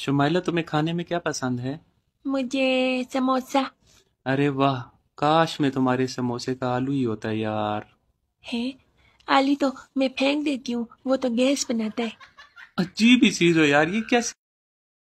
शुमाइला तुम्हें खाने में क्या पसंद है मुझे समोसा अरे वाह काश में तुम्हारे समोसे का आलू ही होता यार है आलू तो मैं फेंक देती हूँ वो तो गैस बनाता है अजीब ही चीज हो यार ये कैसे